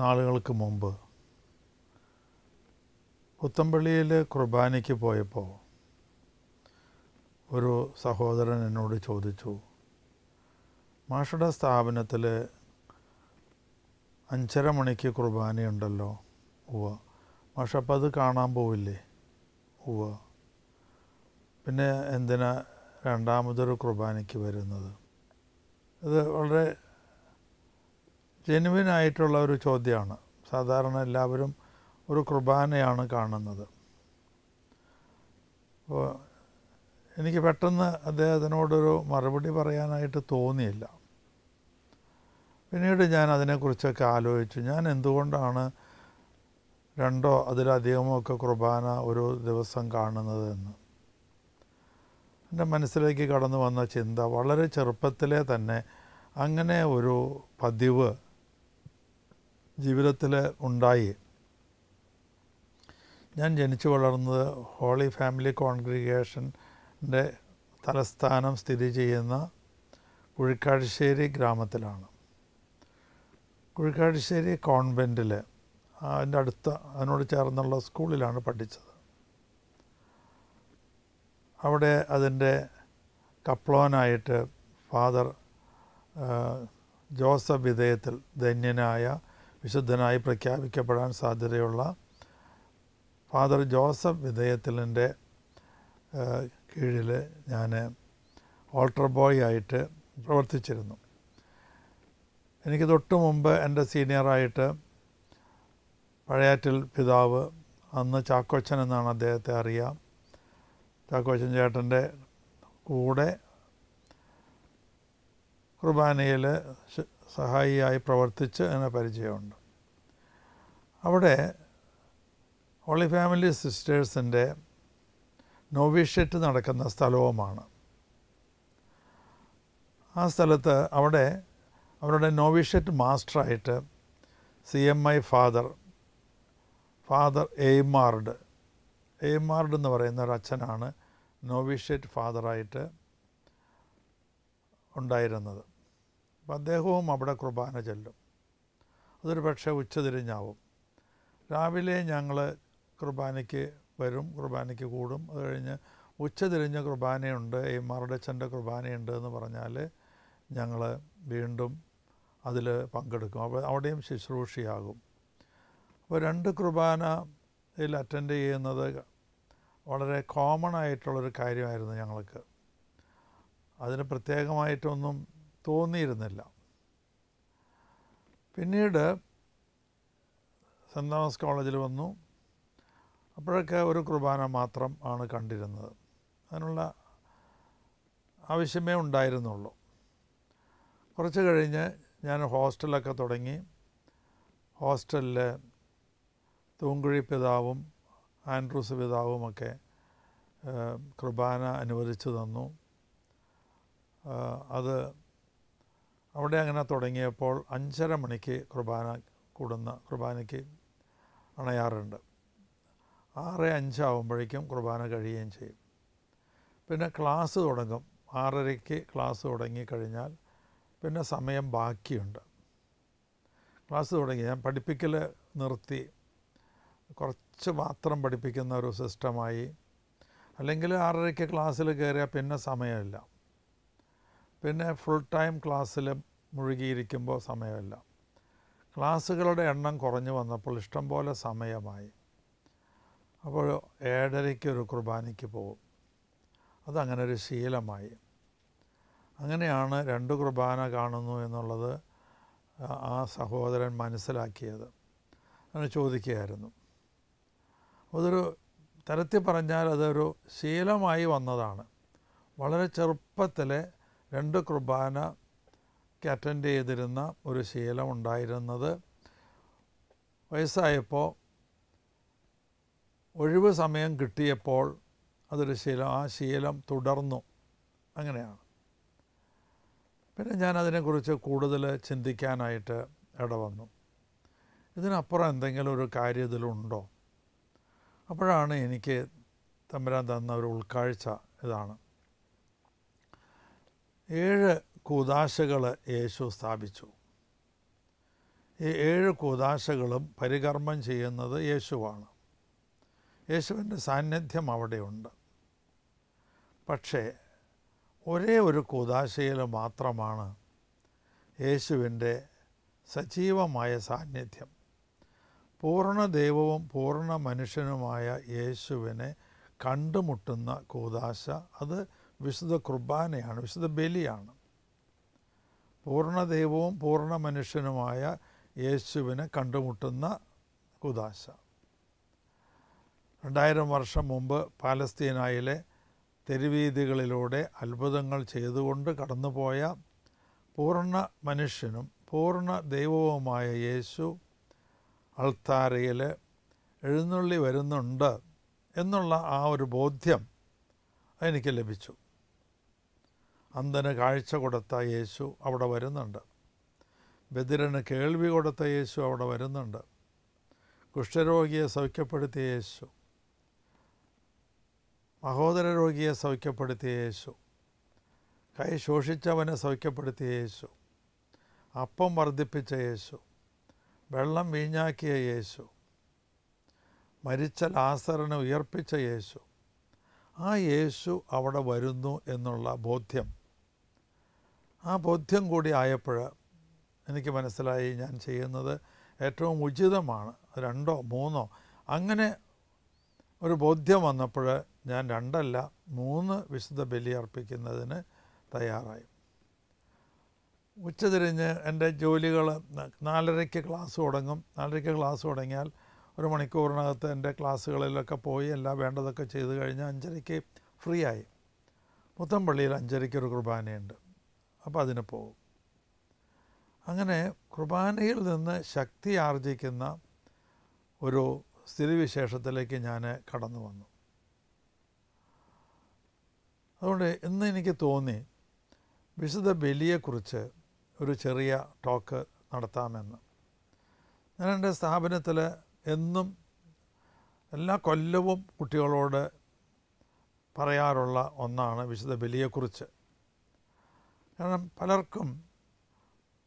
നാളുകൾക്ക് മുമ്പ് പുത്തമ്പള്ളിയിൽ കുർബാനയ്ക്ക് പോയപ്പോൾ ഒരു സഹോദരൻ എന്നോട് ചോദിച്ചു മാഷയുടെ സ്ഥാപനത്തിൽ അഞ്ചര മണിക്ക് കുർബാനയുണ്ടല്ലോ ഉവ മാഷ അപ്പം അത് കാണാൻ പോവില്ലേ ഉവ പിന്നെ എന്തിനാ രണ്ടാമതൊരു കുർബാനയ്ക്ക് വരുന്നത് ഇത് വളരെ ആയിട്ടുള്ള ഒരു ചോദ്യമാണ് സാധാരണ എല്ലാവരും ഒരു കുർബാനയാണ് കാണുന്നത് അപ്പോൾ എനിക്ക് പെട്ടെന്ന് അദ്ദേഹത്തിനോടൊരു മറുപടി പറയാനായിട്ട് തോന്നിയില്ല പിന്നീട് ഞാൻ അതിനെക്കുറിച്ചൊക്കെ ആലോചിച്ചു ഞാൻ എന്തുകൊണ്ടാണ് രണ്ടോ അതിലധികമോ ഒക്കെ കുർബാന ഒരു ദിവസം കാണുന്നത് എൻ്റെ മനസ്സിലേക്ക് കടന്നു വന്ന ചിന്ത വളരെ ചെറുപ്പത്തിലെ തന്നെ അങ്ങനെ ഒരു പതിവ് ജീവിതത്തിൽ ഉണ്ടായി ഞാൻ ജനിച്ചു വളർന്നത് ഹോളി ഫാമിലി കോൺഗ്രിഗേഷൻ്റെ തലസ്ഥാനം സ്ഥിതി ചെയ്യുന്ന കുഴിക്കാട്ടുശ്ശേരി ഗ്രാമത്തിലാണ് കുഴിക്കാട്ടുശ്ശേരി കോൺവെൻറ്റിൽ അതിൻ്റെ അടുത്ത അതിനോട് ചേർന്നുള്ള സ്കൂളിലാണ് പഠിച്ചത് അവിടെ അതിൻ്റെ കപ്ലോനായിട്ട് ഫാദർ ജോസഫ് വിധേയത്തിൽ ധന്യനായ വിശുദ്ധനായി പ്രഖ്യാപിക്കപ്പെടാൻ സാധ്യതയുള്ള ഫാദർ ജോസഫ് വിധേയത്തിലിൻ്റെ കീഴിൽ ഞാൻ ഓൾട്ടർ ബോയ് ആയിട്ട് പ്രവർത്തിച്ചിരുന്നു എനിക്ക് തൊട്ട് മുമ്പ് എൻ്റെ സീനിയറായിട്ട് പഴയാറ്റിൽ പിതാവ് അന്ന് ചാക്കോച്ചൻ എന്നാണ് അദ്ദേഹത്തെ അറിയാം ചാക്കോച്ചൻ ചേട്ടൻ്റെ കൂടെ കുർബാനയിൽ സഹായിയായി പ്രവർത്തിച്ച് എന്നെ പരിചയമുണ്ട് അവിടെ ഹോളി ഫാമിലി സിസ്റ്റേഴ്സിൻ്റെ നോവിഷ്യറ്റ് നടക്കുന്ന സ്ഥലവുമാണ് ആ സ്ഥലത്ത് അവിടെ അവരുടെ നോവിഷ്യറ്റ് മാസ്റ്ററായിട്ട് C M I father father Eymard Eymard എന്ന് പറയുന്ന ഒരു അച്ഛനാണ് നോവിഷ്യറ്റ് ഫാദറായിട്ട് ഉണ്ടായിരുന്നത് അപ്പം അദ്ദേഹവും അവിടെ കുർബാന ചെല്ലും അതൊരു പക്ഷേ ഉച്ചതിരിഞ്ഞാവും രാവിലെ ഞങ്ങൾ കുർബാനയ്ക്ക് വരും കുർബാനയ്ക്ക് കൂടും അത് കഴിഞ്ഞ് ഉച്ചതിരിഞ്ഞ കുർബാനയുണ്ട് ഈ മറടച്ചൻ്റെ കുർബാനയുണ്ട് എന്ന് പറഞ്ഞാൽ ഞങ്ങൾ വീണ്ടും അതിൽ പങ്കെടുക്കും അപ്പോൾ അവിടെയും ശുശ്രൂഷയാകും അപ്പോൾ രണ്ട് കുർബാനയിൽ അറ്റൻഡ് ചെയ്യുന്നത് വളരെ കോമൺ ആയിട്ടുള്ളൊരു കാര്യമായിരുന്നു ഞങ്ങൾക്ക് അതിന് പ്രത്യേകമായിട്ടൊന്നും തോന്നിയിരുന്നില്ല പിന്നീട് സെൻറ്റ് തോമസ് കോളേജിൽ വന്നു അപ്പോഴൊക്കെ ഒരു കുർബാന മാത്രം ആണ് കണ്ടിരുന്നത് അതിനുള്ള ആവശ്യമേ ഉണ്ടായിരുന്നുള്ളൂ കുറച്ച് കഴിഞ്ഞ് ഞാൻ ഹോസ്റ്റലൊക്കെ തുടങ്ങി ഹോസ്റ്റലിൽ തൂങ്കുഴി പിതാവും ആൻഡ്രൂസ് പിതാവുമൊക്കെ കുർബാന അനുവദിച്ചു തന്നു അത് അവിടെ അങ്ങനെ തുടങ്ങിയപ്പോൾ അഞ്ചര മണിക്ക് കുർബാന കൂടുന്ന കുർബാനയ്ക്ക് അണയാറുണ്ട് ആറ് അഞ്ചാവുമ്പോഴേക്കും കുർബാന കഴിയുകയും ചെയ്യും പിന്നെ ക്ലാസ് തുടങ്ങും ആറരയ്ക്ക് ക്ലാസ് തുടങ്ങിക്കഴിഞ്ഞാൽ പിന്നെ സമയം ബാക്കിയുണ്ട് ക്ലാസ് തുടങ്ങി ഞാൻ പഠിപ്പിക്കൽ നിർത്തി കുറച്ച് മാത്രം പഠിപ്പിക്കുന്ന ഒരു സിസ്റ്റമായി അല്ലെങ്കിൽ ആറരയ്ക്ക് ക്ലാസ്സിൽ കയറിയാൽ പിന്നെ സമയമില്ല പിന്നെ ഫുൾ ടൈം ക്ലാസ്സിലും മുഴുകിയിരിക്കുമ്പോൾ സമയമല്ല ക്ലാസ്സുകളുടെ എണ്ണം കുറഞ്ഞു വന്നപ്പോൾ ഇഷ്ടം പോലെ സമയമായി അപ്പോൾ ഏഴരയ്ക്ക് ഒരു കുർബാനയ്ക്ക് പോകും അതങ്ങനെ ഒരു ശീലമായി അങ്ങനെയാണ് രണ്ട് കുർബാന കാണുന്നു എന്നുള്ളത് ആ സഹോദരൻ മനസ്സിലാക്കിയത് അങ്ങനെ ചോദിക്കുകയായിരുന്നു അതൊരു തരത്തിൽ പറഞ്ഞാൽ അതൊരു ശീലമായി വന്നതാണ് വളരെ ചെറുപ്പത്തിലെ രണ്ട് കുർബാന ക്ക് അറ്റൻഡ് ചെയ്തിരുന്ന ഒരു ശീലം ഉണ്ടായിരുന്നത് വയസ്സായപ്പോൾ ഒഴിവ് സമയം കിട്ടിയപ്പോൾ അതൊരു ശീലം ആ ശീലം തുടർന്നു അങ്ങനെയാണ് പിന്നെ ഞാൻ അതിനെക്കുറിച്ച് കൂടുതൽ ചിന്തിക്കാനായിട്ട് ഇടവന്നു ഇതിനപ്പുറം എന്തെങ്കിലും ഒരു കാര്യം ഇതിലുണ്ടോ അപ്പോഴാണ് എനിക്ക് തമ്പരാൻ തന്ന ഒരു ഉൾക്കാഴ്ച ഇതാണ് ഏഴ് കൂതാശകൾ യേശു സ്ഥാപിച്ചു ഈ ഏഴ് കൂതാശകളും പരികർമ്മം ചെയ്യുന്നത് യേശുവാണ് യേശുവിൻ്റെ സാന്നിധ്യം അവിടെയുണ്ട് പക്ഷേ ഒരേ ഒരു കൂതാശയിൽ മാത്രമാണ് യേശുവിൻ്റെ സജീവമായ സാന്നിധ്യം പൂർണ്ണ ദൈവവും പൂർണ്ണ മനുഷ്യനുമായ യേശുവിനെ കണ്ടുമുട്ടുന്ന കൂതാശ അത് വിശുദ്ധ കുർബാനയാണ് വിശുദ്ധ ബലിയാണ് പൂർണ്ണദൈവവും പൂർണ്ണ മനുഷ്യനുമായ യേശുവിനെ കണ്ടുമുട്ടുന്ന കുദാശ രണ്ടായിരം വർഷം മുമ്പ് പാലസ്തീനായിലെ തെരുവീതികളിലൂടെ അത്ഭുതങ്ങൾ ചെയ്തുകൊണ്ട് കടന്നുപോയ പൂർണ്ണ മനുഷ്യനും പൂർണ്ണ ദൈവവുമായ യേശു അൾത്താരയിൽ എഴുന്നള്ളി വരുന്നുണ്ട് എന്നുള്ള ആ ഒരു ബോധ്യം എനിക്ക് ലഭിച്ചു അന്ധന് കാഴ്ച കൊടുത്ത യേശു അവിടെ വരുന്നുണ്ട് ബദിരന് കേൾവി കൊടുത്ത യേശു അവിടെ വരുന്നുണ്ട് കുഷ്ഠരോഗിയെ സൗഖ്യപ്പെടുത്തിയ യേശു മഹോദര രോഗിയെ സൗഖ്യപ്പെടുത്തിയ യേശു കൈ ശോഷിച്ചവനെ സൗഖ്യപ്പെടുത്തിയ യേശു അപ്പം വർദ്ധിപ്പിച്ച യേശു വെള്ളം വീഞ്ഞാക്കിയ യേശു മരിച്ച ലാസറിനെ ഉയർപ്പിച്ച യേശു ആ യേശു അവിടെ വരുന്നു എന്നുള്ള ബോധ്യം ആ ബോധ്യം കൂടി ആയപ്പോൾ എനിക്ക് മനസ്സിലായി ഞാൻ ചെയ്യുന്നത് ഏറ്റവും ഉചിതമാണ് രണ്ടോ മൂന്നോ അങ്ങനെ ഒരു ബോധ്യം വന്നപ്പോൾ ഞാൻ രണ്ടല്ല മൂന്ന് വിശുദ്ധ ബലി അർപ്പിക്കുന്നതിന് തയ്യാറായി ഉച്ചതിരിഞ്ഞ് എൻ്റെ ജോലികൾ നാലരയ്ക്ക് ക്ലാസ് തുടങ്ങും നാലരയ്ക്ക് ക്ലാസ് തുടങ്ങിയാൽ ഒരു മണിക്കൂറിനകത്ത് എൻ്റെ ക്ലാസ്സുകളിലൊക്കെ പോയി എല്ലാം വേണ്ടതൊക്കെ ചെയ്ത് കഴിഞ്ഞാൽ അഞ്ചരയ്ക്ക് ഫ്രീ ആയി പുത്തമ്പള്ളിയിൽ അഞ്ചരയ്ക്ക് ഒരു കുർബാനയുണ്ട് അപ്പോൾ അതിന് പോകും അങ്ങനെ കുർബാനയിൽ നിന്ന് ശക്തി ആർജിക്കുന്ന ഒരു സ്ഥിതിവിശേഷത്തിലേക്ക് ഞാൻ കടന്നു വന്നു അതുകൊണ്ട് ഇന്ന് എനിക്ക് തോന്നി വിശുദ്ധ ബലിയെക്കുറിച്ച് ഒരു ചെറിയ ടോക്ക് നടത്താമെന്ന് ഞാൻ എൻ്റെ സ്ഥാപനത്തിൽ എന്നും എല്ലാ കൊല്ലവും കുട്ടികളോട് പറയാറുള്ള ഒന്നാണ് വിശുദ്ധ ബലിയെക്കുറിച്ച് കാരണം പലർക്കും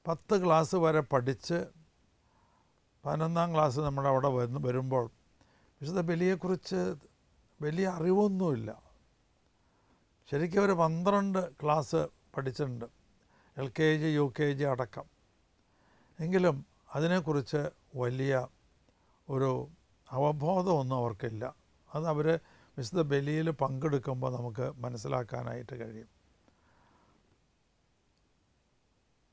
പത്ത് ക്ലാസ് വരെ പഠിച്ച് പതിനൊന്നാം ക്ലാസ് നമ്മുടെ അവിടെ വന്ന് വരുമ്പോൾ വിശുദ്ധ ബലിയെക്കുറിച്ച് വലിയ അറിവൊന്നുമില്ല ശരിക്കും ഒരു പന്ത്രണ്ട് ക്ലാസ് പഠിച്ചിട്ടുണ്ട് L K G U K G അടക്കം എങ്കിലും അതിനെക്കുറിച്ച് വലിയ ഒരു അവബോധമൊന്നും അവർക്കില്ല അത് അവർ വിശുദ്ധ ബലിയിൽ പങ്കെടുക്കുമ്പോൾ നമുക്ക് മനസ്സിലാക്കാനായിട്ട് കഴിയും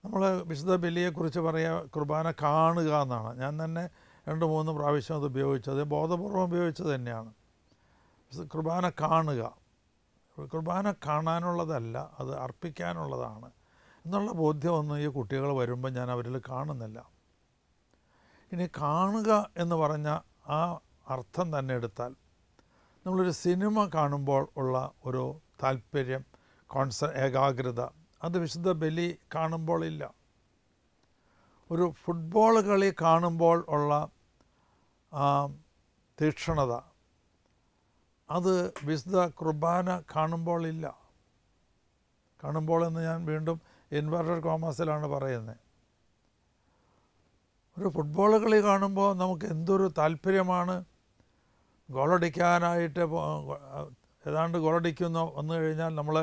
നമ്മൾ വിശുദ്ധ ബലിയെക്കുറിച്ച് പറയുക കുർബാന കാണുക എന്നാണ് ഞാൻ തന്നെ രണ്ട് മൂന്ന് പ്രാവശ്യം അത് ഉപയോഗിച്ചത് ബോധപൂർവം ഉപയോഗിച്ചത് തന്നെയാണ് കുർബാന കാണുക കുർബാന കാണാനുള്ളതല്ല അത് അർപ്പിക്കാനുള്ളതാണ് എന്നുള്ള ബോധ്യമൊന്നും ഈ കുട്ടികൾ വരുമ്പോൾ ഞാൻ അവരിൽ കാണുന്നില്ല ഇനി കാണുക എന്ന് പറഞ്ഞ ആ അർത്ഥം തന്നെ എടുത്താൽ നമ്മളൊരു സിനിമ കാണുമ്പോൾ ഉള്ള ഒരു താല്പര്യം കോൺസ ഏകാഗ്രത അത് വിശുദ്ധ ബലി കാണുമ്പോൾ ഒരു ഫുട്ബോൾ കളി കാണുമ്പോൾ ഉള്ള തീക്ഷണത അത് വിശുദ്ധ കുർബാന കാണുമ്പോൾ കാണുമ്പോൾ എന്ന് ഞാൻ വീണ്ടും ഇൻവെർട്ടർ കോമേഴ്സിലാണ് പറയുന്നത് ഒരു ഫുട്ബോൾ കളി കാണുമ്പോൾ നമുക്ക് എന്തൊരു താല്പര്യമാണ് ഗോളടിക്കാനായിട്ട് ഏതാണ്ട് ഗോളടിക്കുന്നു വന്നു കഴിഞ്ഞാൽ നമ്മൾ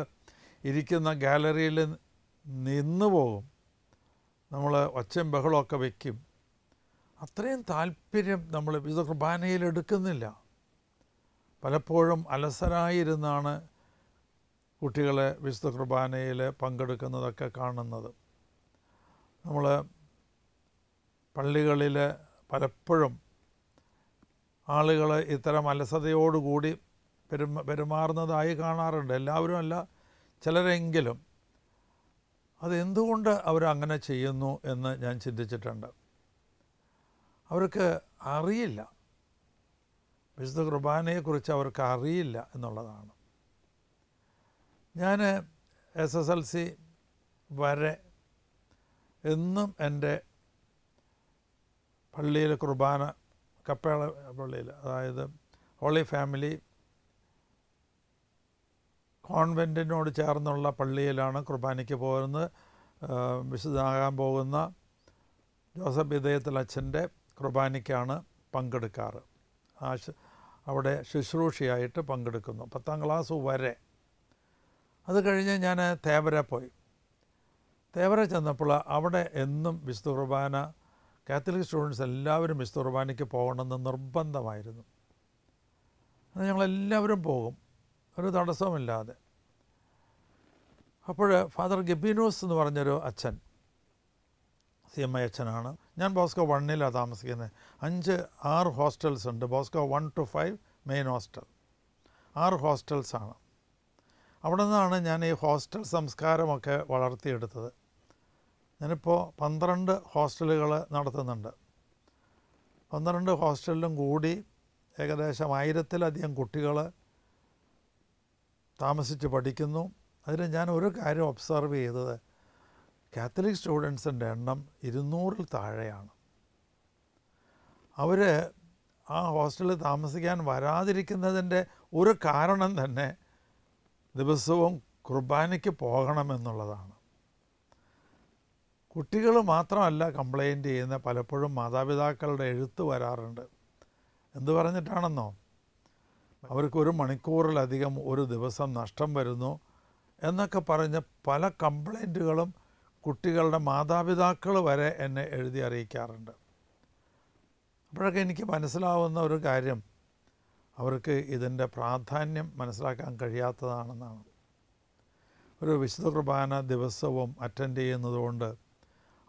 ഇരിക്കുന്ന ഗാലറിയിൽ നിന്ന് പോകും നമ്മൾ ഒച്ചയും ബഹളമൊക്കെ വയ്ക്കും അത്രയും താല്പര്യം നമ്മൾ വിവിധ കുർബാനയിൽ എടുക്കുന്നില്ല പലപ്പോഴും അലസരായിരുന്നാണ് കുട്ടികളെ വിശുദ്ധ കുർബാനയിൽ പങ്കെടുക്കുന്നതൊക്കെ കാണുന്നത് നമ്മൾ പള്ളികളിൽ പലപ്പോഴും ആളുകൾ ഇത്തരം അലസതയോടുകൂടി പെരുമാ പെരുമാറുന്നതായി കാണാറുണ്ട് എല്ലാവരും അല്ല ചിലരെങ്കിലും അതെന്തുകൊണ്ട് അവരങ്ങനെ ചെയ്യുന്നു എന്ന് ഞാൻ ചിന്തിച്ചിട്ടുണ്ട് അവർക്ക് അറിയില്ല വിശുദ്ധ കുർബാനയെക്കുറിച്ച് അവർക്ക് അറിയില്ല എന്നുള്ളതാണ് ഞാൻ എസ് എസ് എൽ സി വരെ എന്നും എൻ്റെ പള്ളിയിൽ കുർബാന കപ്പേള പള്ളിയിൽ അതായത് ഹോളി ഫാമിലി കോൺവെൻറ്റിനോട് ചേർന്നുള്ള പള്ളിയിലാണ് കുർബാനയ്ക്ക് പോകുന്നത് വിശുദ്ധനാകാൻ പോകുന്ന ജോസഫ് ഇതയത്തിൽ അച്ഛൻ്റെ കുർബാനയ്ക്കാണ് പങ്കെടുക്കാറ് ആ അവിടെ ശുശ്രൂഷയായിട്ട് പങ്കെടുക്കുന്നു പത്താം ക്ലാസ് വരെ അത് കഴിഞ്ഞ് ഞാൻ തേവര പോയി തേവര ചെന്നപ്പോൾ അവിടെ എന്നും വിശുദ്ധ കുർബാന കാത്തലിക് സ്റ്റുഡൻസ് എല്ലാവരും വിശുദ്ധ കുർബാനയ്ക്ക് പോകണമെന്ന് നിർബന്ധമായിരുന്നു അത് ഞങ്ങളെല്ലാവരും പോകും ഒരു തടസ്സവുമില്ലാതെ അപ്പോൾ ഫാദർ ഗബിനോസ് എന്ന് പറഞ്ഞൊരു അച്ഛൻ സി എം ഐ അച്ഛനാണ് ഞാൻ ബോസ്കോ വണ്ണിലാണ് താമസിക്കുന്നത് അഞ്ച് ആറ് ഹോസ്റ്റൽസ് ഉണ്ട് Bosco one two five main hostel ആറ് ഹോസ്റ്റൽസാണ് അവിടെ നിന്നാണ് ഞാൻ ഈ ഹോസ്റ്റൽ സംസ്കാരമൊക്കെ വളർത്തിയെടുത്തത് ഞാനിപ്പോൾ പന്ത്രണ്ട് ഹോസ്റ്റലുകൾ നടത്തുന്നുണ്ട് പന്ത്രണ്ട് ഹോസ്റ്റലിലും കൂടി ഏകദേശം ആയിരത്തിലധികം കുട്ടികൾ താമസിച്ച് പഠിക്കുന്നു അതിൽ ഞാൻ ഒരു കാര്യം ഒബ്സർവ് ചെയ്തത് കാത്തലിക് സ്റ്റുഡൻസിൻ്റെ എണ്ണം ഇരുന്നൂറിൽ താഴെയാണ് അവർ ആ ഹോസ്റ്റലിൽ താമസിക്കാൻ വരാതിരിക്കുന്നതിൻ്റെ ഒരു കാരണം തന്നെ ദിവസവും കുർബാനയ്ക്ക് പോകണമെന്നുള്ളതാണ് കുട്ടികൾ മാത്രമല്ല കംപ്ലയിൻ്റ് ചെയ്യുന്ന പലപ്പോഴും മാതാപിതാക്കളുടെ എഴുത്ത് വരാറുണ്ട് എന്ത് പറഞ്ഞിട്ടാണെന്നോ അവർക്ക് ഒരു മണിക്കൂറിലധികം ഒരു ദിവസം നഷ്ടം വരുന്നു എന്നൊക്കെ പറഞ്ഞ് പല കംപ്ലൈൻറ്റുകളും കുട്ടികളുടെ മാതാപിതാക്കൾ വരെ എന്നെ എഴുതി അറിയിക്കാറുണ്ട് അപ്പോഴൊക്കെ എനിക്ക് മനസ്സിലാവുന്ന ഒരു കാര്യം അവർക്ക് ഇതിൻ്റെ പ്രാധാന്യം മനസ്സിലാക്കാൻ കഴിയാത്തതാണെന്നാണ് ഒരു വിശുദ്ധ കുർബാന ദിവസവും അറ്റൻഡ് ചെയ്യുന്നതുകൊണ്ട്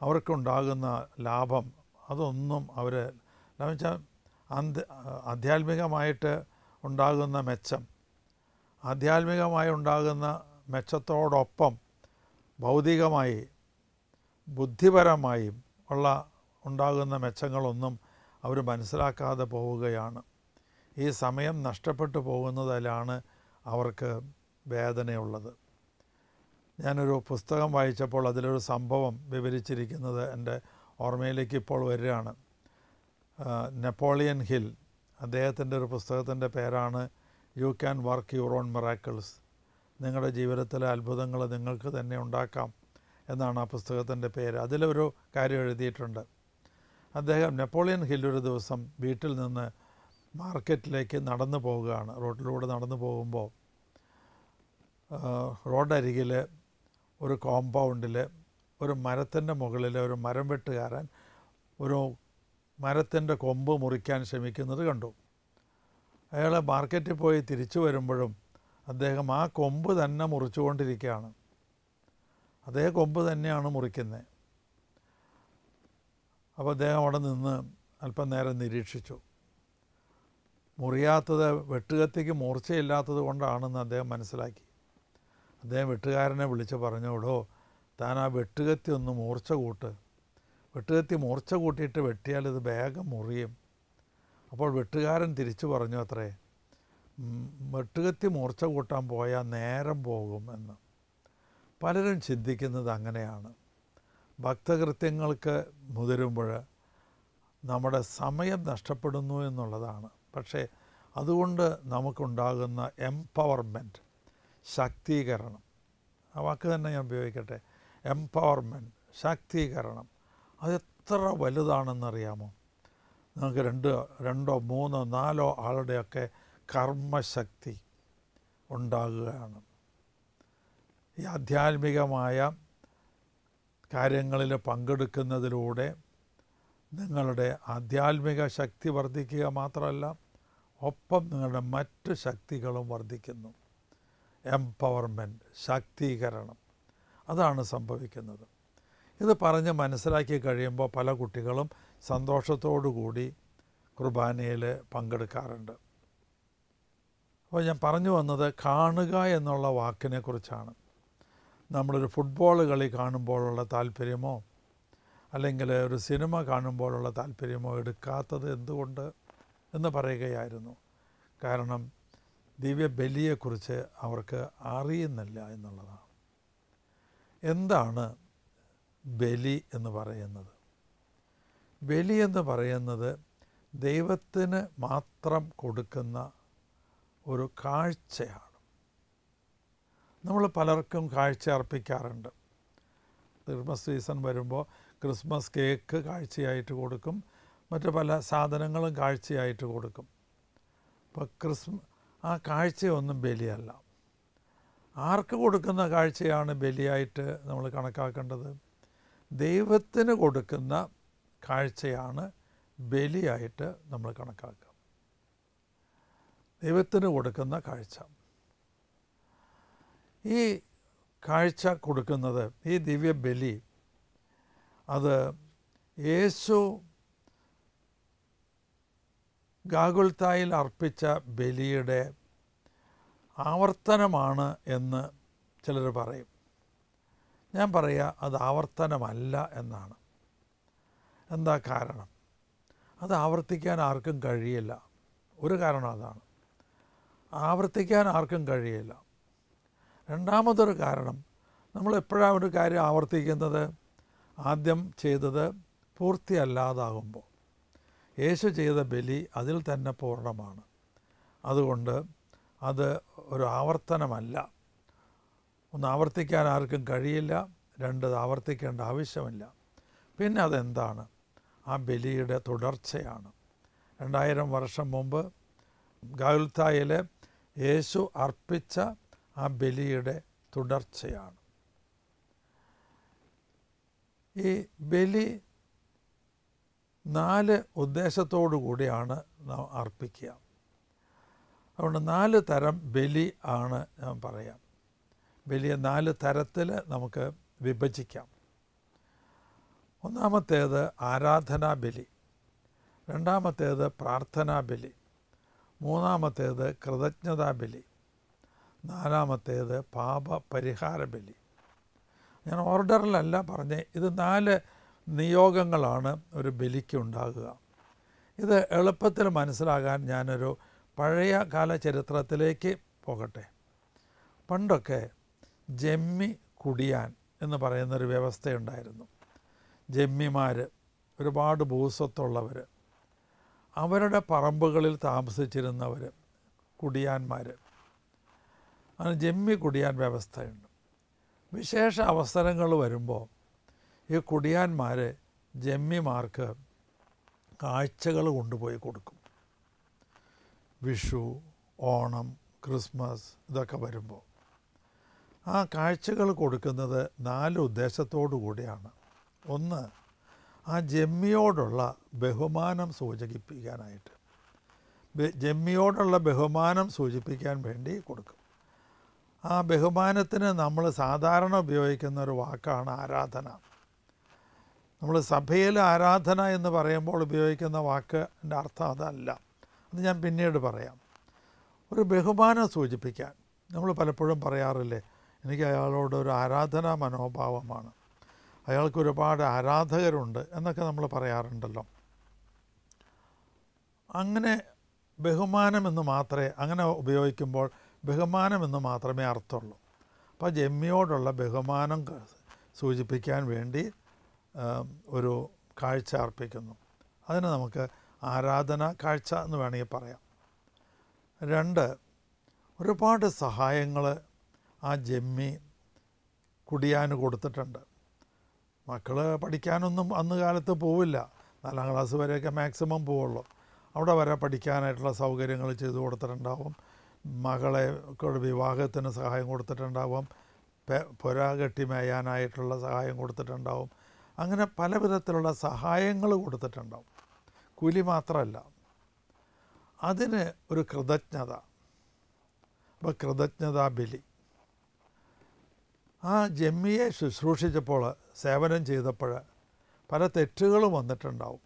അവർക്കുണ്ടാകുന്ന ലാഭം അതൊന്നും അവർ എന്ന് വെച്ചാൽ അന്ത് ആധ്യാത്മികമായിട്ട് ഉണ്ടാകുന്ന മെച്ചം ആധ്യാത്മികമായി ഉണ്ടാകുന്ന മെച്ചത്തോടൊപ്പം ഭൗതികമായി ബുദ്ധിപരമായും ഉള്ള ഉണ്ടാകുന്ന മെച്ചങ്ങളൊന്നും അവർ മനസ്സിലാക്കാതെ പോവുകയാണ് ഈ സമയം നഷ്ടപ്പെട്ടു പോകുന്നതിലാണ് അവർക്ക് വേദനയുള്ളത് ഞാനൊരു പുസ്തകം വായിച്ചപ്പോൾ അതിലൊരു സംഭവം വിവരിച്ചിരിക്കുന്നത് എൻ്റെ ഓർമ്മയിലേക്ക് ഇപ്പോൾ വരികയാണ് നെപ്പോളിയൻ ഹിൽ അദ്ദേഹത്തിൻ്റെ ഒരു പുസ്തകത്തിൻ്റെ പേരാണ് you can work your own miracles നിങ്ങളുടെ ജീവിതത്തിലെ അത്ഭുതങ്ങൾ നിങ്ങൾക്ക് തന്നെ ഉണ്ടാക്കാം എന്നാണ് ആ പുസ്തകത്തിൻ്റെ പേര് അതിലൊരു കാര്യം എഴുതിയിട്ടുണ്ട് അദ്ദേഹം നെപ്പോളിയൻ ഹില്ലൊരു ദിവസം വീട്ടിൽ നിന്ന് മാർക്കറ്റിലേക്ക് നടന്നു പോവുകയാണ് റോഡിലൂടെ നടന്നു പോകുമ്പോൾ റോഡരികിൽ ഒരു കോമ്പൗണ്ടിൽ ഒരു മരത്തിൻ്റെ മുകളിൽ ഒരു മരം വെട്ടുകാരൻ ഒരു മരത്തിൻ്റെ കൊമ്പ് മുറിക്കാൻ ശ്രമിക്കുന്നത് കണ്ടു അയാളെ മാർക്കറ്റിൽ പോയി തിരിച്ചു വരുമ്പോഴും അദ്ദേഹം ആ കൊമ്പ് തന്നെ മുറിച്ചുകൊണ്ടിരിക്കുകയാണ് അതേ കൊമ്പ് തന്നെയാണ് മുറിക്കുന്നത് അപ്പോൾ അദ്ദേഹം അവിടെ നിന്ന് അല്പം നേരം നിരീക്ഷിച്ചു മുറിയാത്തത് വെട്ടുകത്തേക്ക് മൂർച്ചയില്ലാത്തത് കൊണ്ടാണെന്ന് അദ്ദേഹം മനസ്സിലാക്കി അദ്ദേഹം വെട്ടുകാരനെ വിളിച്ച് പറഞ്ഞോടോ താൻ ആ വെട്ടുകത്തി ഒന്ന് മൂർച്ച കൂട്ട് വെട്ടുകത്തി മൂർച്ച കൂട്ടിയിട്ട് വെട്ടിയാൽ ഇത് വേഗം മുറിയും അപ്പോൾ വെട്ടുകാരൻ തിരിച്ചു പറഞ്ഞു അത്രേ വെട്ടുകത്തി മൂർച്ച കൂട്ടാൻ പോയാൽ നേരം പോകും എന്ന് പലരും ചിന്തിക്കുന്നത് അങ്ങനെയാണ് ഭക്തകൃത്യങ്ങൾക്ക് മുതിരുമ്പോൾ നമ്മുടെ സമയം നഷ്ടപ്പെടുന്നു എന്നുള്ളതാണ് പക്ഷേ അതുകൊണ്ട് നമുക്കുണ്ടാകുന്ന എംപവർമെൻറ്റ് ശാക്തീകരണം ആ വാക്ക് തന്നെ ഞാൻ ഉപയോഗിക്കട്ടെ എംപവർമെൻറ്റ് ശാക്തീകരണം അതെത്ര വലുതാണെന്നറിയാമോ നിങ്ങൾക്ക് രണ്ട് രണ്ടോ മൂന്നോ നാലോ ആളുടെയൊക്കെ കർമ്മശക്തി ഉണ്ടാകുകയാണ് ഈ ആധ്യാത്മികമായ കാര്യങ്ങളിൽ പങ്കെടുക്കുന്നതിലൂടെ നിങ്ങളുടെ ആധ്യാത്മിക ശക്തി വർദ്ധിക്കുക മാത്രമല്ല ഒപ്പം നിങ്ങളുടെ മറ്റ് ശക്തികളും വർദ്ധിക്കുന്നു എംപവർമെൻറ്റ് ശാക്തീകരണം അതാണ് സംഭവിക്കുന്നത് ഇത് പറഞ്ഞ് മനസ്സിലാക്കി കഴിയുമ്പോൾ പല കുട്ടികളും സന്തോഷത്തോടുകൂടി കുർബാനയിൽ പങ്കെടുക്കാറുണ്ട് അപ്പോൾ ഞാൻ പറഞ്ഞു വന്നത് കാണുക എന്നുള്ള വാക്കിനെക്കുറിച്ചാണ് നമ്മളൊരു ഫുട്ബോൾ കളി കാണുമ്പോഴുള്ള താല്പര്യമോ അല്ലെങ്കിൽ ഒരു സിനിമ കാണുമ്പോഴുള്ള താല്പര്യമോ എടുക്കാത്തത് എന്തുകൊണ്ട് എന്ന് പറയുകയായിരുന്നു കാരണം ദിവ്യ ബലിയെക്കുറിച്ച് അവർക്ക് അറിയുന്നില്ല എന്നുള്ളതാണ് എന്താണ് ബലി എന്ന് പറയുന്നത് ബലി എന്ന് പറയുന്നത് ദൈവത്തിന് മാത്രം കൊടുക്കുന്ന ഒരു കാഴ്ചയാണ് നമ്മൾ പലർക്കും കാഴ്ച അർപ്പിക്കാറുണ്ട് ക്രിസ്മസ് സീസൺ വരുമ്പോൾ ക്രിസ്മസ് കേക്ക് കാഴ്ചയായിട്ട് കൊടുക്കും മറ്റു പല സാധനങ്ങളും കാഴ്ചയായിട്ട് കൊടുക്കും അപ്പോൾ ക്രിസ്മ ആ കാഴ്ചയൊന്നും ബലിയല്ല ആർക്ക് കൊടുക്കുന്ന കാഴ്ചയാണ് ബലിയായിട്ട് നമ്മൾ കണക്കാക്കേണ്ടത് ദൈവത്തിന് കൊടുക്കുന്ന കാഴ്ചയാണ് ബലിയായിട്ട് നമ്മൾ കണക്കാക്കുക ദൈവത്തിന് കൊടുക്കുന്ന കാഴ്ച ഈ കാഴ്ച കൊടുക്കുന്നത് ഈ ദിവ്യ ബലി അത് യേശു ഗാഗുൽത്തായിൽ അർപ്പിച്ച ബലിയുടെ ആവർത്തനമാണ് എന്ന് ചിലർ പറയും ഞാൻ പറയുക അത് ആവർത്തനമല്ല എന്നാണ് എന്താ കാരണം അത് ആവർത്തിക്കാൻ ആർക്കും കഴിയില്ല ഒരു കാരണം അതാണ് ആവർത്തിക്കാൻ ആർക്കും കഴിയില്ല രണ്ടാമതൊരു കാരണം നമ്മൾ എപ്പോഴാണ് ഒരു കാര്യം ആവർത്തിക്കുന്നത് ആദ്യം ചെയ്തത് പൂർത്തിയല്ലാതാകുമ്പോൾ യേശു ചെയ്ത ബലി അതിൽ തന്നെ പൂർണ്ണമാണ് അതുകൊണ്ട് അത് ഒരു ആവർത്തനമല്ല ഒന്ന് ആവർത്തിക്കാൻ ആർക്കും കഴിയില്ല രണ്ടത് ആവർത്തിക്കേണ്ട ആവശ്യമില്ല പിന്നെ അതെന്താണ് ആ ബലിയുടെ തുടർച്ചയാണ് രണ്ടായിരം വർഷം മുമ്പ് ഗായുൽത്തായിലെ യേശു അർപ്പിച്ച ആ ബലിയുടെ തുടർച്ചയാണ് ഈ ബലി നാല് ഉദ്ദേശത്തോടു കൂടിയാണ് നാം അർപ്പിക്കുക അതുകൊണ്ട് നാല് തരം ബലി ആണ് ഞാൻ പറയാം വലിയ നാല് തരത്തിൽ നമുക്ക് വിഭജിക്കാം ഒന്നാമത്തേത് ആരാധനാ ബലി രണ്ടാമത്തേത് പ്രാർത്ഥനാ ബലി മൂന്നാമത്തേത് കൃതജ്ഞതാ ബലി നാലാമത്തേത് പാപ പരിഹാര ബലി ഞാൻ ഓർഡറിലല്ല പറഞ്ഞ് ഇത് നാല് നിയോഗങ്ങളാണ് ഒരു ബലിക്ക് ഉണ്ടാകുക ഇത് എളുപ്പത്തിൽ മനസ്സിലാകാൻ ഞാനൊരു പഴയ കാല ചരിത്രത്തിലേക്ക് പോകട്ടെ പണ്ടൊക്കെ ജമ്മി കുടിയാൻ എന്ന് പറയുന്നൊരു വ്യവസ്ഥയുണ്ടായിരുന്നു ജമ്മിമാർ ഒരുപാട് ഭൂസ്വത്തുള്ളവർ അവരുടെ പറമ്പുകളിൽ താമസിച്ചിരുന്നവർ കുടിയാന്മാർ അങ്ങനെ ജമ്മി കുടിയാൻ വ്യവസ്ഥയുണ്ട് വിശേഷ അവസരങ്ങൾ വരുമ്പോൾ ഈ കുടിയാന്മാർ ജമ്മിമാർക്ക് കാഴ്ചകൾ കൊണ്ടുപോയി കൊടുക്കും വിഷു ഓണം ക്രിസ്മസ് ഇതൊക്കെ വരുമ്പോൾ ആ കാഴ്ചകൾ കൊടുക്കുന്നത് നാല് ഉദ്ദേശത്തോടു കൂടിയാണ് ഒന്ന് ആ ജമ്മിയോടുള്ള ബഹുമാനം സൂചിപ്പിക്കാനായിട്ട് ജമ്മിയോടുള്ള ബഹുമാനം സൂചിപ്പിക്കാൻ വേണ്ടി കൊടുക്കും ആ ബഹുമാനത്തിന് നമ്മൾ സാധാരണ ഉപയോഗിക്കുന്ന ഒരു വാക്കാണ് ആരാധന നമ്മൾ സഭയിൽ ആരാധന എന്ന് പറയുമ്പോൾ ഉപയോഗിക്കുന്ന വാക്കിൻ്റെ അർത്ഥം അതല്ല അത് ഞാൻ പിന്നീട് പറയാം ഒരു ബഹുമാനം സൂചിപ്പിക്കാൻ നമ്മൾ പലപ്പോഴും പറയാറില്ലേ എനിക്ക് അയാളോട് ഒരു ആരാധനാ മനോഭാവമാണ് അയാൾക്ക് ഒരുപാട് ആരാധകരുണ്ട് എന്നൊക്കെ നമ്മൾ പറയാറുണ്ടല്ലോ അങ്ങനെ ബഹുമാനമെന്ന് മാത്രമേ അങ്ങനെ ഉപയോഗിക്കുമ്പോൾ ബഹുമാനമെന്ന് മാത്രമേ അർത്ഥമുള്ളൂ അപ്പോൾ ജമ്മിയോടുള്ള ബഹുമാനം സൂചിപ്പിക്കാൻ വേണ്ടി ഒരു കാഴ്ച അർപ്പിക്കുന്നു അതിന് നമുക്ക് ആരാധന കാഴ്ച എന്ന് വേണമെങ്കിൽ പറയാം രണ്ട് ഒരുപാട് സഹായങ്ങൾ ആ ജമ്മി കുടിയാന് കൊടുത്തിട്ടുണ്ട് മക്കൾ പഠിക്കാനൊന്നും അന്ന് കാലത്ത് പോവില്ല നാലാം ക്ലാസ് വരെയൊക്കെ മാക്സിമം പോവുള്ളൂ അവിടെ വരെ പഠിക്കാനായിട്ടുള്ള സൗകര്യങ്ങൾ ചെയ്തു കൊടുത്തിട്ടുണ്ടാവും മകളെ വിവാഹത്തിന് സഹായം കൊടുത്തിട്ടുണ്ടാവും പുര കെട്ടി മേയാനായിട്ടുള്ള സഹായം കൊടുത്തിട്ടുണ്ടാവും അങ്ങനെ പല വിധത്തിലുള്ള സഹായങ്ങൾ കൊടുത്തിട്ടുണ്ടാവും കൂലി മാത്രമല്ല അതിന് ഒരു കൃതജ്ഞത അപ്പോൾ കൃതജ്ഞതാ ബലി ആ ജമ്മിയെ ശുശ്രൂഷിച്ചപ്പോൾ സേവനം ചെയ്തപ്പോൾ പല തെറ്റുകളും വന്നിട്ടുണ്ടാവും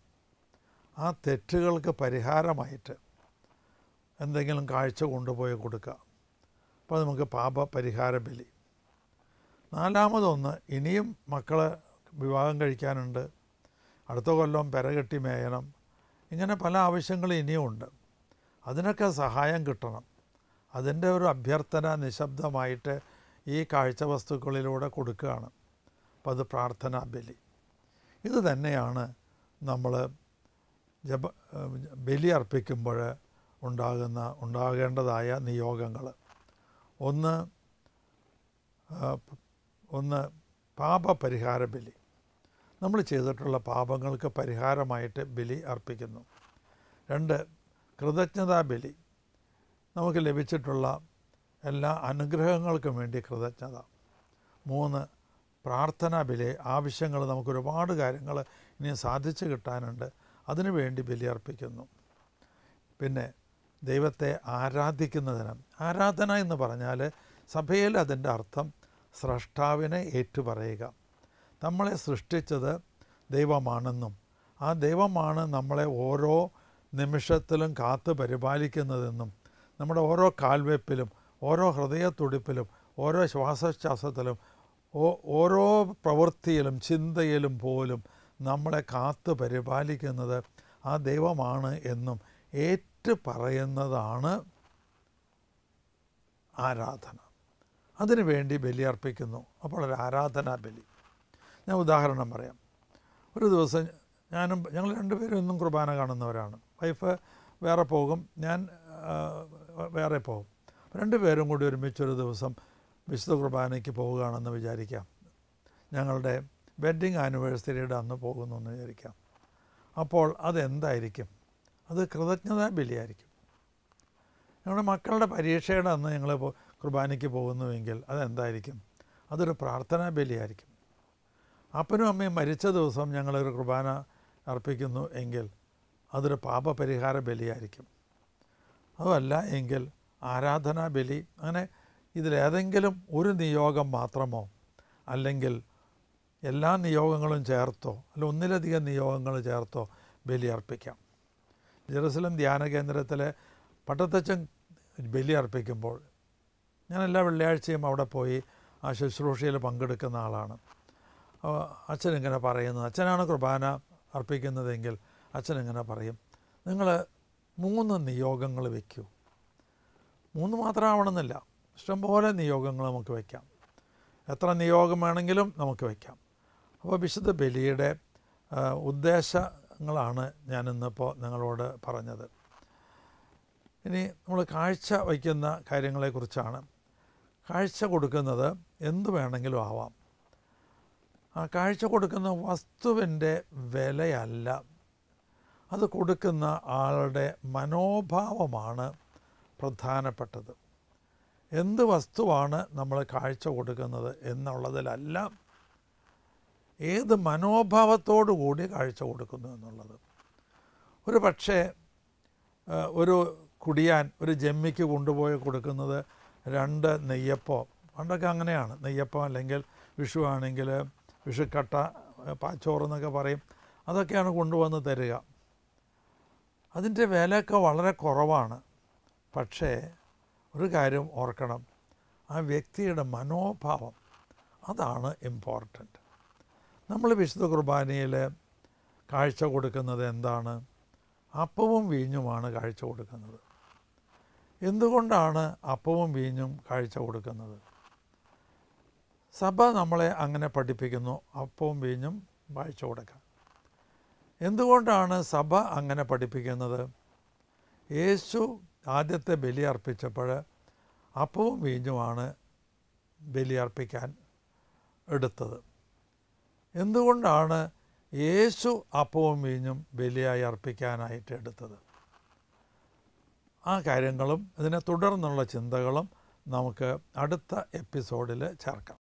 ആ തെറ്റുകൾക്ക് പരിഹാരമായിട്ട് എന്തെങ്കിലും കാഴ്ച കൊണ്ടുപോയി കൊടുക്കുക അപ്പോൾ നമുക്ക് പാപ പരിഹാര ബലി നാലാമതൊന്ന് ഇനിയും മക്കളെ വിവാഹം കഴിക്കാനുണ്ട് അടുത്ത കൊല്ലം പെരകെട്ടി മേയണം ഇങ്ങനെ പല ആവശ്യങ്ങളും ഇനിയും ഉണ്ട് അതിനൊക്കെ സഹായം കിട്ടണം അതിൻ്റെ ഒരു അഭ്യർത്ഥന നിശബ്ദമായിട്ട് ഈ കാഴ്ച വസ്തുക്കളിലൂടെ കൊടുക്കുകയാണ് അപ്പോൾ അത് പ്രാർത്ഥനാ ബലി ഇത് തന്നെയാണ് നമ്മൾ ജപ ബലി അർപ്പിക്കുമ്പോൾ ഉണ്ടാകുന്ന ഉണ്ടാകേണ്ടതായ നിയോഗങ്ങൾ ഒന്ന് ഒന്ന് പാപപരിഹാര ബലി നമ്മൾ ചെയ്തിട്ടുള്ള പാപങ്ങൾക്ക് പരിഹാരമായിട്ട് ബലി അർപ്പിക്കുന്നു രണ്ട് കൃതജ്ഞതാ ബലി നമുക്ക് ലഭിച്ചിട്ടുള്ള എല്ലാ അനുഗ്രഹങ്ങൾക്കും വേണ്ടി കൃതജ്ഞത മൂന്ന് പ്രാർത്ഥനാ ബലി ആവശ്യങ്ങൾ നമുക്ക് ഒരുപാട് കാര്യങ്ങൾ ഇനി സാധിച്ചു കിട്ടാനുണ്ട് അതിനുവേണ്ടി ബലിയർപ്പിക്കുന്നു പിന്നെ ദൈവത്തെ ദിനം ആരാധന എന്ന് പറഞ്ഞാൽ സഭയിൽ അതിൻ്റെ അർത്ഥം സ്രഷ്ടാവിനെ ഏറ്റുപറയുക നമ്മളെ സൃഷ്ടിച്ചത് ദൈവമാണെന്നും ആ ദൈവമാണ് നമ്മളെ ഓരോ നിമിഷത്തിലും കാത്തു പരിപാലിക്കുന്നതെന്നും നമ്മുടെ ഓരോ കാൽവെപ്പിലും ഓരോ ഹൃദയത്തുടിപ്പിലും ഓരോ ശ്വാസശ്വാസത്തിലും ഓരോ പ്രവൃത്തിയിലും ചിന്തയിലും പോലും നമ്മളെ കാത്ത് പരിപാലിക്കുന്നത് ആ ദൈവമാണ് എന്നും ഏറ്റു പറയുന്നതാണ് ആരാധന അതിനുവേണ്ടി ബലിയർപ്പിക്കുന്നു അപ്പോൾ ഒരു ആരാധനാ ബലി ഞാൻ ഉദാഹരണം പറയാം ഒരു ദിവസം ഞാനും ഞങ്ങൾ രണ്ടുപേരും ഇന്നും കുർബാന കാണുന്നവരാണ് വൈഫ് വേറെ പോകും ഞാൻ വേറെ പോകും രണ്ടുപേരും കൂടി ഒരുമിച്ചൊരു ദിവസം വിശുദ്ധ കുർബാനയ്ക്ക് പോവുകയാണെന്ന് വിചാരിക്കാം ഞങ്ങളുടെ വെഡ്ഡിങ് ആനിവേഴ്സറിയുടെ അന്ന് പോകുന്നു എന്ന് വിചാരിക്കാം അപ്പോൾ അതെന്തായിരിക്കും അത് കൃതജ്ഞതാ ബലിയായിരിക്കും ഞങ്ങളുടെ മക്കളുടെ പരീക്ഷയുടെ അന്ന് ഞങ്ങൾ കുർബാനയ്ക്ക് പോകുന്നുവെങ്കിൽ അതെന്തായിരിക്കും അതൊരു പ്രാർത്ഥനാ ബലിയായിരിക്കും അപ്പനും അമ്മയും മരിച്ച ദിവസം ഞങ്ങളൊരു കുർബാന അർപ്പിക്കുന്നു എങ്കിൽ അതൊരു പാപപരിഹാര ബലിയായിരിക്കും അതല്ല എങ്കിൽ ആരാധനാ ബലി അങ്ങനെ ഇതിലേതെങ്കിലും ഒരു നിയോഗം മാത്രമോ അല്ലെങ്കിൽ എല്ലാ നിയോഗങ്ങളും ചേർത്തോ അല്ല ഒന്നിലധികം നിയോഗങ്ങൾ ചേർത്തോ ബലി അർപ്പിക്കാം ജെറുസലം ധ്യാന കേന്ദ്രത്തിലെ പട്ടത്തച്ചൻ അർപ്പിക്കുമ്പോൾ ഞാൻ എല്ലാ വെള്ളിയാഴ്ചയും അവിടെ പോയി ആ ശുശ്രൂഷയിൽ പങ്കെടുക്കുന്ന ആളാണ് അച്ഛനിങ്ങനെ പറയുന്നത് അച്ഛനാണ് കുർബാന അർപ്പിക്കുന്നതെങ്കിൽ അച്ഛനിങ്ങനെ പറയും നിങ്ങൾ മൂന്ന് നിയോഗങ്ങൾ വയ്ക്കൂ മൂന്ന് മാത്രം ആവണമെന്നില്ല ഇഷ്ടംപോലെ നിയോഗങ്ങൾ നമുക്ക് വയ്ക്കാം എത്ര നിയോഗം വേണമെങ്കിലും നമുക്ക് വയ്ക്കാം അപ്പോൾ വിശുദ്ധ ബലിയുടെ ഉദ്ദേശങ്ങളാണ് ഞാനിന്നിപ്പോൾ നിങ്ങളോട് പറഞ്ഞത് ഇനി നമ്മൾ കാഴ്ച വയ്ക്കുന്ന കാര്യങ്ങളെക്കുറിച്ചാണ് കാഴ്ച കൊടുക്കുന്നത് എന്ത് വേണമെങ്കിലും ആവാം ആ കാഴ്ച കൊടുക്കുന്ന വസ്തുവിൻ്റെ വിലയല്ല അത് കൊടുക്കുന്ന ആളുടെ മനോഭാവമാണ് പ്രധാനപ്പെട്ടത് എന്ത് വസ്തുവാണ് നമ്മൾ കാഴ്ച കൊടുക്കുന്നത് എന്നുള്ളതിലല്ല ഏത് മനോഭാവത്തോടു കൂടി കാഴ്ച കൊടുക്കുന്നു എന്നുള്ളത് ഒരു പക്ഷേ ഒരു കുടിയാൻ ഒരു ജമ്മിക്ക് കൊണ്ടുപോയി കൊടുക്കുന്നത് രണ്ട് നെയ്യപ്പം പണ്ടൊക്കെ അങ്ങനെയാണ് നെയ്യപ്പം അല്ലെങ്കിൽ വിഷു ആണെങ്കിൽ വിഷുക്കട്ട പാച്ചോറെന്നൊക്കെ പറയും അതൊക്കെയാണ് കൊണ്ടുവന്ന് തരിക അതിൻ്റെ വിലയൊക്കെ വളരെ കുറവാണ് പക്ഷേ ഒരു കാര്യം ഓർക്കണം ആ വ്യക്തിയുടെ മനോഭാവം അതാണ് ഇമ്പോർട്ടൻറ്റ് നമ്മൾ വിശുദ്ധ കുർബാനയിൽ കാഴ്ച കൊടുക്കുന്നത് എന്താണ് അപ്പവും വീഞ്ഞുമാണ് കാഴ്ച കൊടുക്കുന്നത് എന്തുകൊണ്ടാണ് അപ്പവും വീഞ്ഞും കാഴ്ച കൊടുക്കുന്നത് സഭ നമ്മളെ അങ്ങനെ പഠിപ്പിക്കുന്നു അപ്പവും വീഞ്ഞും വായിച്ചു കൊടുക്കാം എന്തുകൊണ്ടാണ് സഭ അങ്ങനെ പഠിപ്പിക്കുന്നത് യേശു ആദ്യത്തെ ബലി അർപ്പിച്ചപ്പോൾ അപ്പവും വീഞ്ഞുമാണ് ബലി അർപ്പിക്കാൻ എടുത്തത് എന്തുകൊണ്ടാണ് യേശു അപ്പവും വീഞ്ഞും ബലിയായി അർപ്പിക്കാനായിട്ട് എടുത്തത് ആ കാര്യങ്ങളും ഇതിനെ തുടർന്നുള്ള ചിന്തകളും നമുക്ക് അടുത്ത എപ്പിസോഡിൽ ചേർക്കാം